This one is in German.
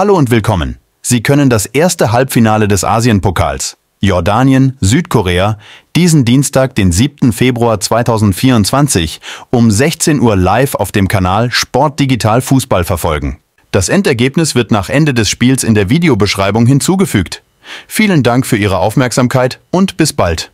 Hallo und willkommen. Sie können das erste Halbfinale des Asienpokals Jordanien, Südkorea, diesen Dienstag, den 7. Februar 2024 um 16 Uhr live auf dem Kanal Sport Digital Fußball verfolgen. Das Endergebnis wird nach Ende des Spiels in der Videobeschreibung hinzugefügt. Vielen Dank für Ihre Aufmerksamkeit und bis bald.